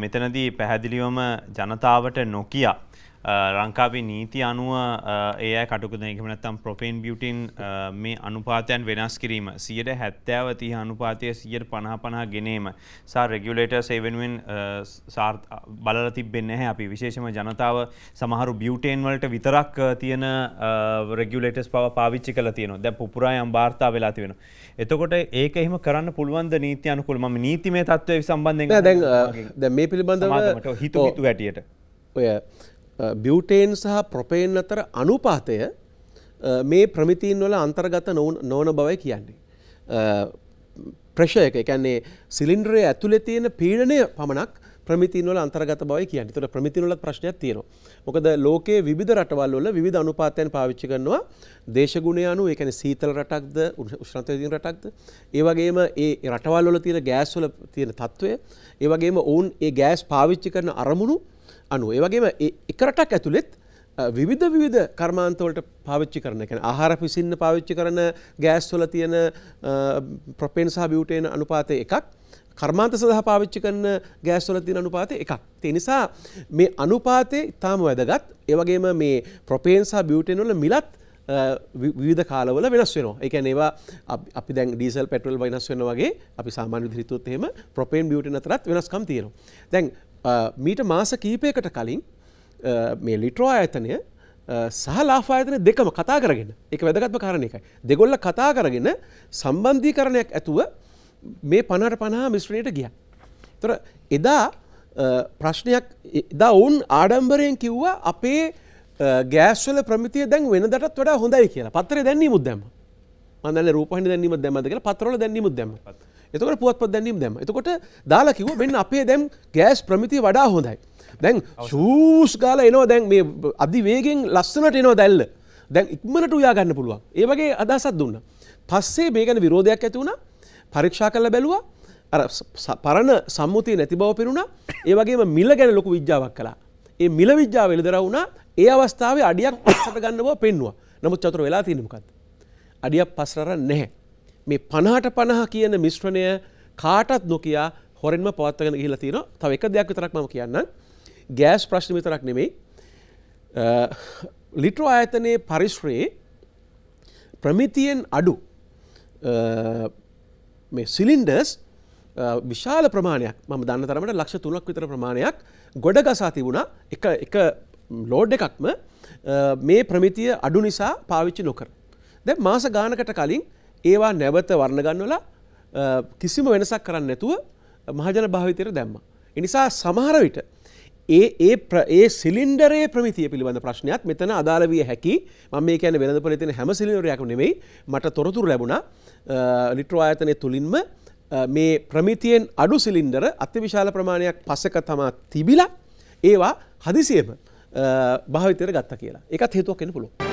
මෙතනදී පැහැදිලිවම ජනතාවට නොකියා ලංකාවේ නීති අනුව ඒ කටුකදනකමනත්තම් ප්‍රොපේන් බියුටන් මේ අනුපාතයන් වෙනස් කිරීම සියට හැත්තෑව තිහ අනුපාතය සියට පණහ පනා ගෙනීම සා රෙගියුලේට සේවෙනුවෙන් බලල තිබෙන්නේ නැහැ අපි විශේෂම ජනතාව සමහරු බියුටේන් වලට විතරක් තියෙන රෙගියුලේටස් පව පාවිච්චි කල තියනවා දැ පුරායම් භාර්තා වෙලා තිවෙන. එතකොට ඒක එහෙම කරන්න පුළුවන්ද නීති අනුකුල්ම නීතිමේ තත්ත්වය සම්බන්ධය දැ මේ පිළිබඳව හිතු හිතු වැටියට ඔය බියුටේන් සහ ප්‍රොපේන් අතර අනුපාතය මේ ප්‍රමිතින් වල අන්තර්ගත නොවන බවයි කියන්නේ. ප්‍රශය එක එකන්නේ සිලින්ඩරේ ඇතුළෙ තියෙන පීඩනය පමණක් ප්‍රමිතිනවල අන්තර්ගත බවයි කියන්නේ. ඒතර ප්‍රමිතිනවල ප්‍රශ්නයක් තියෙනවා. මොකද ලෝකයේ විවිධ රටවල් වල විවිධ අනුපාතයන් පාවිච්චි කරනවා. දේශගුණය අනුව, ඒ කියන්නේ සීතල රටක්ද, උෂ්ණත්වයේ තියෙන රටක්ද, ඒ වගේම ඒ රටවල් වල තියෙන ගෑස් වල තියෙන తත්වය, ඒ වගේම ඔවුන් ඒ ගෑස් පාවිච්චි කරන අරමුණු අනුව ඒවගේම එකරටක් ඇතුළෙත් විවිධ විධ කර්මාන්තවලට පාවිච්චි කරන එකන ආහාර පිසින්න පාවිච්චි කරන ගෑස්වල තියෙන ප්‍රපෙන් සහ බියුටේන අනුපාතය එකක් කර්මාන්ත සඳහා පාවිච්චි කරන ගෑස්වල තින අනුපාතය එකක් තිනිසා මේ අනුපාතය ඉතාම වැදගත් ඒවගේම මේ ප්‍රපේන් සහ බියුටේනොල මිලත් විධ කාලවල වෙනස් වෙනවා එක ඒවා අපි දැන් ඩීසල් පෙටල් වෙනස් වෙන වගේ අපි සාමාන්‍ය දිරිතුත් එහෙම ප්‍රපේන් බියුටන තරත් වෙනස්කම් තියෙනවා දැන් මීට මාස කීපයකට කලින් මේ ලිට්‍රෝ ආයතනය සහලාපායතන දෙකම කතා කරගෙන එක වැදගත්ම කාරණ එකයි. දෙගොල්ල කතා කරගෙන සම්බන්ධී කරණයක් ඇතුව මේ පණට පණහා මිශ්‍රණයට ගිය. තොර එදා ප්‍රශ්නයක් එදා ඔවුන් ආඩම්බරයෙන් කිව්වා අපේ ගෑස්වල ප්‍රමිතිය දැන් වෙනදටත් වඩා හොඳයි කියලා පත්තරේ දැන්නේ මුදදැම මන්දල රූපහනි දැන්නීම දැමදක පතරල දැන්නීම දැම. එතකට පුවත්පත් දැන්නීම් දැම එතකොට දාලකිව මෙන්න අපේ දැම් ගෑස් ප්‍රමිති වඩා හොඳයි. දැන් ශූස් ගාල එනවා දැන් මේ අධි වේගෙන් ලස්සනට එනවා දැල්ල දැන් ඉක්මනට උයාගන්න පුළුවන් ඒවගේ අදසත් දුන්න. පස්සේ මේගැන විරෝධයක් ඇති වුණ පරීක්ෂා කල්ල බැලවා පරණ සම්මුතිය නැති බව පෙරුණා ඒවගේ මිල ගැන ලොකු විද්‍යාවක් කලා ඒ මිල විද්‍යා වෙළදර වුණා ඒ අවස්ථාව අඩියක් පසට ගන්න බව පෙන්වා නමුත් චතුර වෙලා තිනමකත් අඩියක් පස්රර නැහැ මේ පණහට පණහ කියන මිශ්‍රණය කාටත් නොකයා හොරෙන්ම පවත්වගෙන ගිහිලා තියෙනවා. තව එක දෙයක් විතරක් මම කියන්නම්. ගෑස් ප්‍රශ්න විතරක් නෙමෙයි. ලිට්‍රෝ ආයතනයේ පරිශ්‍රයේ ප්‍රමිතියෙන් අඩු මේ සිලින්ඩර්ස් විශාල ප්‍රමාණයක් මම දන්න තරමට ලක්ෂ තුනක් විතර ප්‍රමාණයක් ගොඩ ගසා තිබුණා එක එක ලෝඩ් එකක්ම මේ ප්‍රමිතිය අඩු නිසා පාවිච්චි නොකර. දැ මාස ගානකට කලින් ඒවා නැවත වර්ණගන්නවලා කිසිම වෙනසක් කරන්න නැතුව මහජන භාවිතයට දැම්ම. එනිසා සමහර විට ඒ ඒ ඒ සිලින්ඩරේ ප්‍රමිතිය පිළිබඳ ප්‍රශ්නයක් මෙතන අදාළ විය හැකි මම මේ කියන වෙළඳ පොලිතින හැම සිලිනරයක් නෙවෙයි මට තොරතුර ලැබුණා ලිට්‍රෝ ආයතනය තුළින්ම මේ ප්‍රමිතියෙන් අඩු සිලින්ඩර අතිවිශාල ප්‍රමාණයක් පසක තමා තිබිලා ඒවා හදිසියම භාවිතයට ගත්ත කියලා එකත් හේතුවක් කෙන පුළුව.